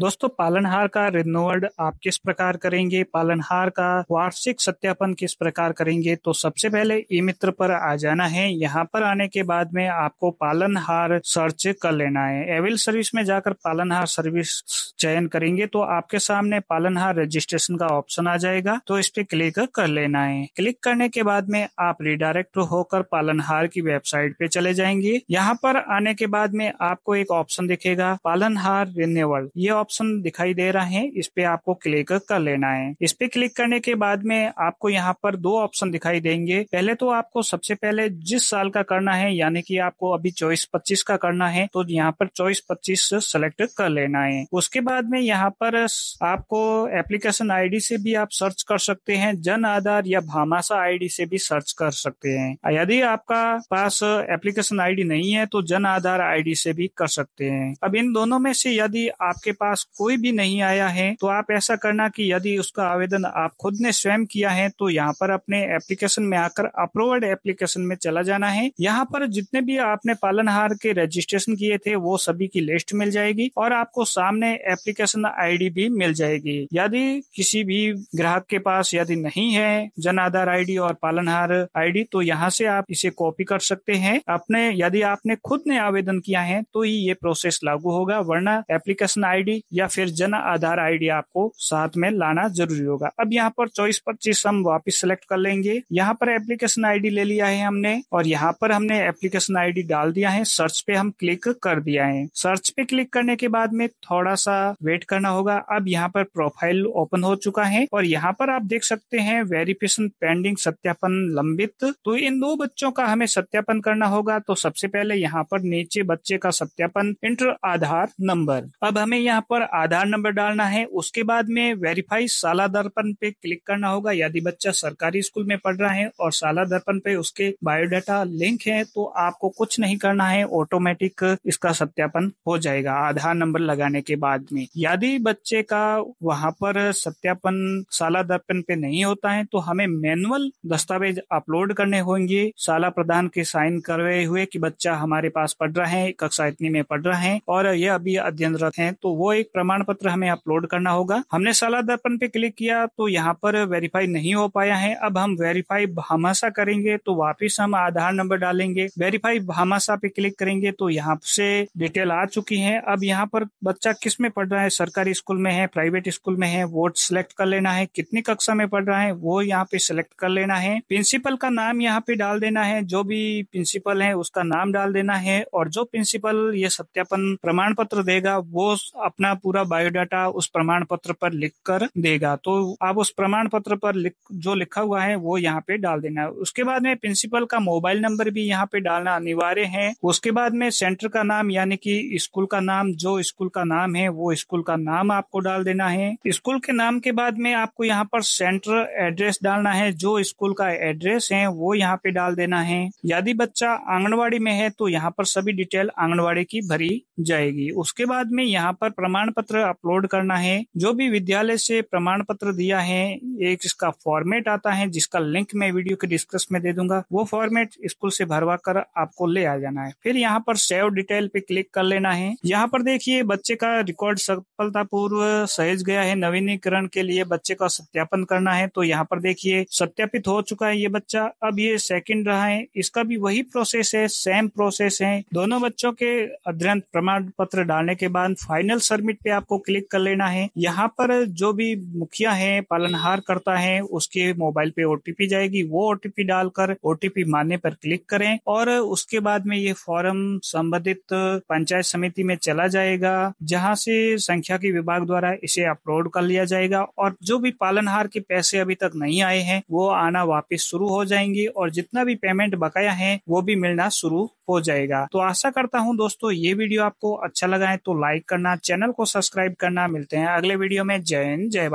दोस्तों पालनहार का रिनोवर्ड आप किस प्रकार करेंगे पालनहार का वार्षिक सत्यापन किस प्रकार करेंगे तो सबसे पहले ई मित्र पर आ जाना है यहाँ पर आने के बाद में आपको पालनहार सर्च कर लेना है एविल सर्विस में जाकर पालनहार सर्विस चयन करेंगे तो आपके सामने पालनहार रजिस्ट्रेशन का ऑप्शन आ जाएगा तो इस पे क्लिक कर लेना है क्लिक करने के बाद में आप रिडायरेक्ट होकर पालनहार की वेबसाइट पे चले जाएंगे यहाँ पर आने के बाद में आपको एक ऑप्शन दिखेगा पालनहार रिन्यूअल ये ऑप्शन ऑप्शन दिखाई दे रहा है इस पे आपको क्लिक कर लेना है इस पे क्लिक करने के बाद में आपको यहाँ पर दो ऑप्शन दिखाई देंगे पहले तो आपको सबसे पहले जिस साल का करना है यानी कि आपको अभी चौबीस पच्चीस का करना है तो यहाँ पर चौबीस पच्चीस सेलेक्ट कर लेना है उसके बाद में यहाँ पर आपको एप्लीकेशन आईडी से भी आप सर्च कर सकते हैं जन आधार या भामाशा आईडी से भी सर्च कर सकते हैं यदि आपका पास एप्लीकेशन आईडी नहीं है तो जन आधार आईडी से भी कर सकते हैं अब इन दोनों में से यदि आपके पास पास कोई भी नहीं आया है तो आप ऐसा करना कि यदि उसका आवेदन आप खुद ने स्वयं किया है तो यहाँ पर अपने एप्लीकेशन में आकर अप्रूवड एप्लीकेशन में चला जाना है यहाँ पर जितने भी आपने पालनहार के रजिस्ट्रेशन किए थे वो सभी की लिस्ट मिल जाएगी और आपको सामने एप्लीकेशन आईडी भी मिल जाएगी यदि किसी भी ग्राहक के पास यदि नहीं है जन आधार आईडी और पालनहार आईडी तो यहाँ से आप इसे कॉपी कर सकते हैं अपने यदि आपने खुद ने आवेदन किया है तो ही ये प्रोसेस लागू होगा वरना एप्लीकेशन आईडी या फिर जन आधार आईडी आपको साथ में लाना जरूरी होगा अब यहाँ पर चौबीस पच्चीस हम वापिस सिलेक्ट कर लेंगे यहाँ पर एप्लीकेशन आईडी ले लिया है हमने और यहाँ पर हमने एप्लीकेशन आईडी डाल दिया है सर्च पे हम क्लिक कर दिया है सर्च पे क्लिक करने के बाद में थोड़ा सा वेट करना होगा अब यहाँ पर प्रोफाइल ओपन हो चुका है और यहाँ पर आप देख सकते हैं वेरिफिकेशन पेंडिंग सत्यापन लंबित तो इन दो बच्चों का हमें सत्यापन करना होगा तो सबसे पहले यहाँ पर नीचे बच्चे का सत्यापन इंटर आधार नंबर अब हमें यहाँ पर आधार नंबर डालना है उसके बाद में वेरीफाई साला दर्पण पे क्लिक करना होगा यदि बच्चा सरकारी स्कूल में पढ़ रहा है और साला दर्पण पे उसके बायोडाटा लिंक है तो आपको कुछ नहीं करना है ऑटोमेटिक इसका सत्यापन हो जाएगा आधार नंबर लगाने के बाद में यदि बच्चे का वहां पर सत्यापन साला दर्पण पे नहीं होता है तो हमें मैनुअल दस्तावेज अपलोड करने होंगे साला प्रधान के साइन करवे हुए कि बच्चा हमारे पास पढ़ रहा है कक्षा इतनी में पढ़ रहा है और यह अभी अध्ययनरत है तो वो एक प्रमाण पत्र हमें अपलोड करना होगा हमने सलाह दर्पण पे क्लिक किया तो यहाँ पर वेरीफाई नहीं हो पाया है अब हम वेरीफाई भामाशा करेंगे तो वापिस हम आधार नंबर डालेंगे वेरीफाई भामाशा पे क्लिक करेंगे तो यहाँ से डिटेल आ चुकी है अब यहाँ पर बच्चा किस में पढ़ रहा है सरकारी स्कूल में है प्राइवेट स्कूल में है वोट सिलेक्ट कर लेना है कितनी कक्षा में पढ़ रहा है वो यहाँ पे सिलेक्ट कर लेना है प्रिंसिपल का नाम यहाँ पे डाल देना है जो भी प्रिंसिपल है उसका नाम डाल देना है और जो प्रिंसिपल ये सत्यापन प्रमाण पत्र देगा वो अपना अपना पूरा बायोडाटा उस प्रमाण पत्र पर लिख कर देगा तो आप उस प्रमाण पत्र पर लिख जो लिखा हुआ है वो यहाँ पे डाल देना है उसके बाद में प्रिंसिपल का मोबाइल नंबर भी यहाँ पे डालना अनिवार्य है उसके बाद में सेंटर का नाम यानी कि स्कूल का नाम जो स्कूल का नाम है वो स्कूल का नाम आपको डाल देना है स्कूल के नाम के बाद में आपको यहाँ पर सेंटर एड्रेस डालना है जो स्कूल का एड्रेस है वो यहाँ पे डाल देना है यदि बच्चा आंगनबाड़ी में है तो यहाँ पर सभी डिटेल आंगनबाड़ी की भरी जाएगी उसके बाद में यहाँ पर प्रमाण प्रमाण पत्र अपलोड करना है जो भी विद्यालय से प्रमाण पत्र दिया है एक इसका फॉर्मेट आता है जिसका लिंक मैं वीडियो के डिस्क्रिप्स में दे दूंगा वो फॉर्मेट स्कूल से भरवा कर आपको ले आ जाना है फिर यहाँ पर सेव डिटेल पे क्लिक कर लेना है यहाँ पर देखिए बच्चे का रिकॉर्ड सफलतापूर्व सहेज गया है नवीनीकरण के लिए बच्चे का सत्यापन करना है तो यहाँ पर देखिए सत्यापित हो चुका है ये बच्चा अब ये सेकंड रहा है इसका भी वही प्रोसेस है सेम प्रोसेस है दोनों बच्चों के अध्ययन प्रमाण पत्र डालने के बाद फाइनल सबमिट सबमिट पे आपको क्लिक कर लेना है यहाँ पर जो भी मुखिया है पालनहार करता है उसके मोबाइल पे ओटीपी जाएगी वो ओटीपी डालकर ओटीपी मानने पर क्लिक करें और उसके बाद में ये फॉर्म संबंधित पंचायत समिति में चला जाएगा जहाँ से संख्या की विभाग द्वारा इसे अपलोड कर लिया जाएगा और जो भी पालनहार के पैसे अभी तक नहीं आए हैं वो आना वापस शुरू हो जाएंगे और जितना भी पेमेंट बकाया है वो भी मिलना शुरू हो जाएगा तो आशा करता हूँ दोस्तों ये वीडियो आपको अच्छा लगा है तो लाइक करना चैनल को सब्सक्राइब करना मिलते हैं अगले वीडियो में जय हिंद जय